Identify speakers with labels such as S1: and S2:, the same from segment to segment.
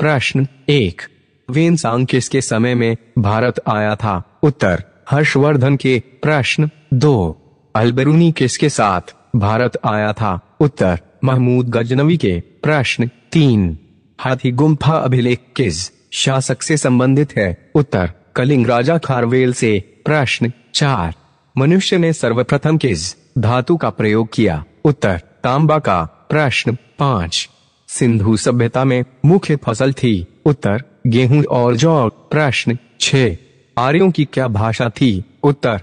S1: प्रश्न एक Hiuen Tsang किसके समय में भारत आया था उत्तर हर्षवर्धन के प्रश्न दो अलबरूनी किसके साथ भारत आया था उत्तर महमूद गजनवी के प्रश्न तीन हाथी गुम्फा अभिलेख किस शासक से संबंधित है उत्तर कलिंग राजा खारवेल से प्रश्न चार मनुष्य ने सर्वप्रथम किस धातु का प्रयोग किया उत्तर तांबा का प्रश्न पांच सिंधु सभ्यता में मुख्य फसल थी उत्तर गेहूं और जौ प्रश्न छह आर्यों की क्या भाषा थी उत्तर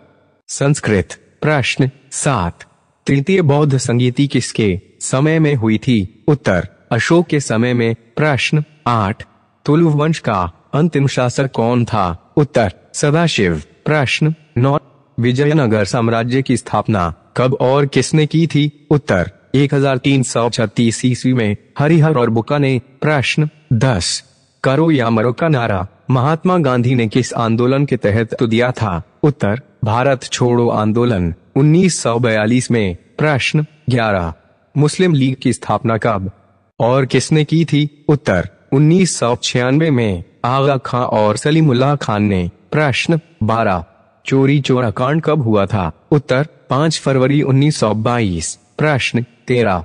S1: संस्कृत प्रश्न सात तृतीय बौद्ध संगीति किसके समय में हुई थी उत्तर अशोक के समय में प्रश्न आठ तुलु वंश का अंतिम शासक कौन था उत्तर सदाशिव प्रश्न नौ विजयनगर साम्राज्य की स्थापना कब और किसने की थी उत्तर छत्तीस ईस्वी में हरिहर और बुका ने प्रश्न दस करो या मरो का नारा महात्मा गांधी ने किस आंदोलन के तहत तो दिया था उत्तर भारत छोड़ो आंदोलन 1942 में प्रश्न 11 मुस्लिम लीग की स्थापना कब और किसने की थी उत्तर छियानवे में आगा खान और सलीमुल्लाह खान ने प्रश्न 12 चोरी चोरा कांड कब हुआ था उत्तर 5 फरवरी 1922 प्रश्न तेरा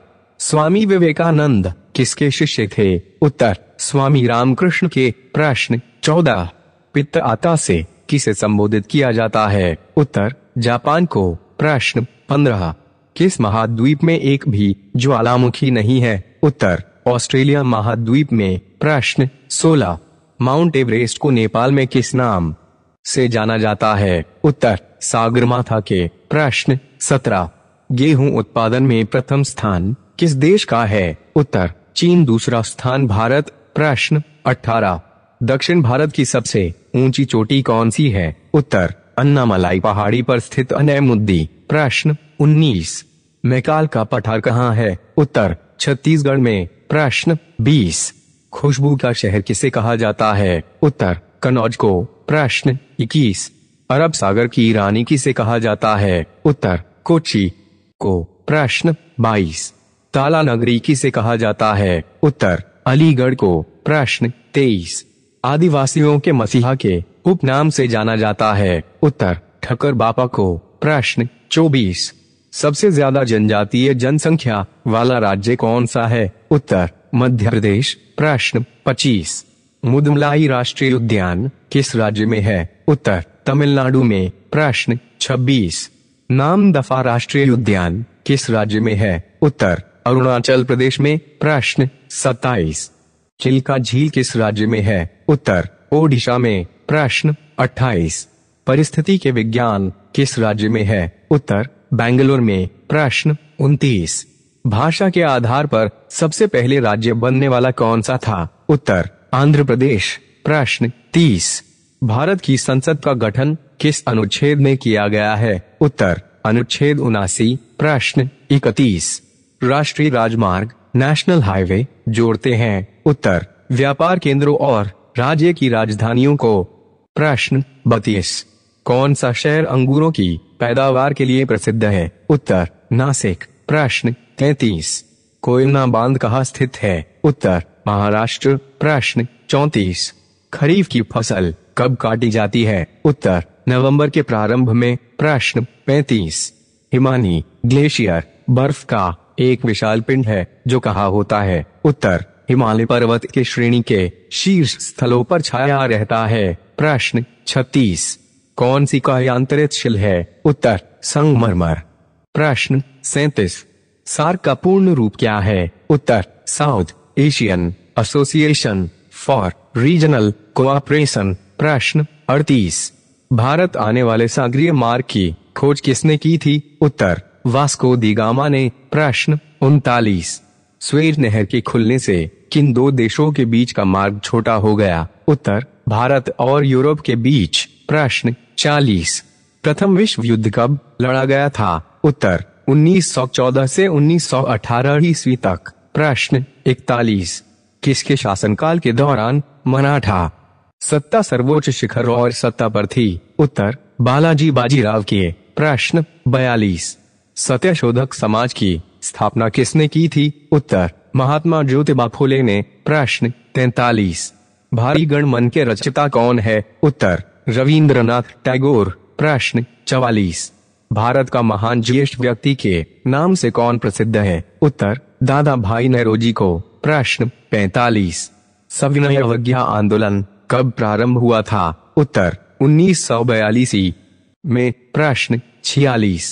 S1: स्वामी विवेकानंद किसके शिष्य थे उत्तर स्वामी रामकृष्ण के प्रश्न चौदह पित्त आता से किसे संबोधित किया जाता है उत्तर जापान को प्रश्न पंद्रह किस महाद्वीप में एक भी ज्वालामुखी नहीं है उत्तर ऑस्ट्रेलिया महाद्वीप में प्रश्न सोलह माउंट एवरेस्ट को नेपाल में किस नाम से जाना जाता है उत्तर सागरमाथा के प्रश्न सत्रह गेहूं उत्पादन में प्रथम स्थान किस देश का है उत्तर चीन दूसरा स्थान भारत प्रश्न 18 दक्षिण भारत की सबसे ऊंची चोटी कौन सी है उत्तर अन्नामलाई पहाड़ी पर स्थित मुद्दी प्रश्न 19 मैकाल का पठार कहाँ है उत्तर छत्तीसगढ़ में प्रश्न 20 खुशबू का शहर किसे कहा जाता है उत्तर कन्नौज को प्रश्न 21 अरब सागर की रानी किसे कहा जाता है उत्तर कोची को प्रश्न बाईस ताला नगरी किसे कहा जाता है उत्तर अलीगढ़ को प्रश्न तेईस आदिवासियों के मसीहा के उपनाम से जाना जाता है उत्तर ठकर बापा को प्रश्न चौबीस सबसे ज्यादा जनजातीय जनसंख्या वाला राज्य कौन सा है उत्तर मध्य प्रदेश प्रश्न पच्चीस मुदमलाई राष्ट्रीय उद्यान किस राज्य में है उत्तर तमिलनाडु में प्रश्न छब्बीस नाम दफा राष्ट्रीय उद्यान किस राज्य में है उत्तर अरुणाचल प्रदेश में प्रश्न सत्ताईस चिल्का झील किस राज्य में है उत्तर ओडिशा में प्रश्न अट्ठाईस परिस्थिति के विज्ञान किस राज्य में है उत्तर बेंगलोर में प्रश्न उन्तीस भाषा के आधार पर सबसे पहले राज्य बनने वाला कौन सा था उत्तर आंध्र प्रदेश प्रश्न तीस भारत की संसद का गठन किस अनुच्छेद में किया गया है उत्तर अनुच्छेद उनासी प्रश्न इकतीस राष्ट्रीय राजमार्ग नेशनल हाईवे जोड़ते हैं उत्तर व्यापार केंद्रों और राज्य की राजधानियों को प्रश्न बत्तीस कौन सा शहर अंगूरों की पैदावार के लिए प्रसिद्ध है उत्तर नासिक प्रश्न तैतीस कोयना बांध कहाँ स्थित है उत्तर महाराष्ट्र प्रश्न चौतीस खरीफ की फसल कब काटी जाती है उत्तर नवंबर के प्रारंभ में प्रश्न 35 हिमानी ग्लेशियर बर्फ का एक विशाल पिंड है जो कहा होता है उत्तर हिमालय पर्वत के श्रेणी के शीर्ष स्थलों पर छाया रहता है प्रश्न 36 कौन सी का शिल है उत्तर संगमरमर प्रश्न 37 सार का पूर्ण रूप क्या है उत्तर South Asian Association for Regional Cooperation प्रश्न अड़तीस भारत आने वाले सागरीय मार्ग की खोज किसने की थी उत्तर वास्को दिगामा ने प्रश्न उनतालीस स्वेज नहर के खुलने से किन दो देशों के बीच का मार्ग छोटा हो गया उत्तर भारत और यूरोप के बीच प्रश्न चालीस प्रथम विश्व युद्ध कब लड़ा गया था उत्तर 1914 से 1918 ईस्वी तक प्रश्न इकतालीस किसके शासनकाल के दौरान मनाठा सत्ता सर्वोच्च शिखर और सत्ता पर थी उत्तर बालाजी बाजीराव के प्रश्न बयालीस सत्यशोधक समाज की स्थापना किसने की थी उत्तर महात्मा ज्योतिबा फुले ने प्रश्न तैतालीस भारी गण मन के रचिता कौन है उत्तर रविंद्रनाथ टैगोर प्रश्न चवालीस भारत का महान ज्येष्ठ व्यक्ति के नाम से कौन प्रसिद्ध है उत्तर दादा भाई नेहरू जी को प्रश्न पैतालीस सविनय अवज्ञा आंदोलन कब प्रारंभ हुआ था उत्तर 1942 में प्रश्न 46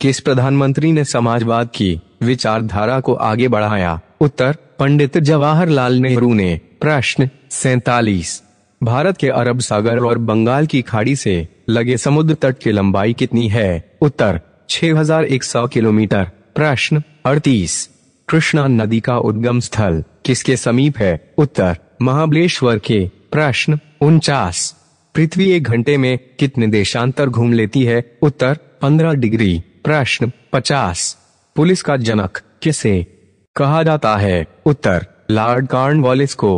S1: किस प्रधानमंत्री ने समाजवाद की विचारधारा को आगे बढ़ाया उत्तर पंडित जवाहरलाल नेहरू ने प्रश्न सैतालीस भारत के अरब सागर और बंगाल की खाड़ी से लगे समुद्र तट की लंबाई कितनी है उत्तर 6100 किलोमीटर प्रश्न अड़तीस कृष्णा नदी का उद्गम स्थल किसके समीप है उत्तर महाबलेश्वर के प्रश्न उनचास पृथ्वी एक घंटे में कितने देशांतर घूम लेती है उत्तर पंद्रह डिग्री प्रश्न पचास पुलिस का जनक किसे कहा जाता है उत्तर लॉर्ड वॉलिस को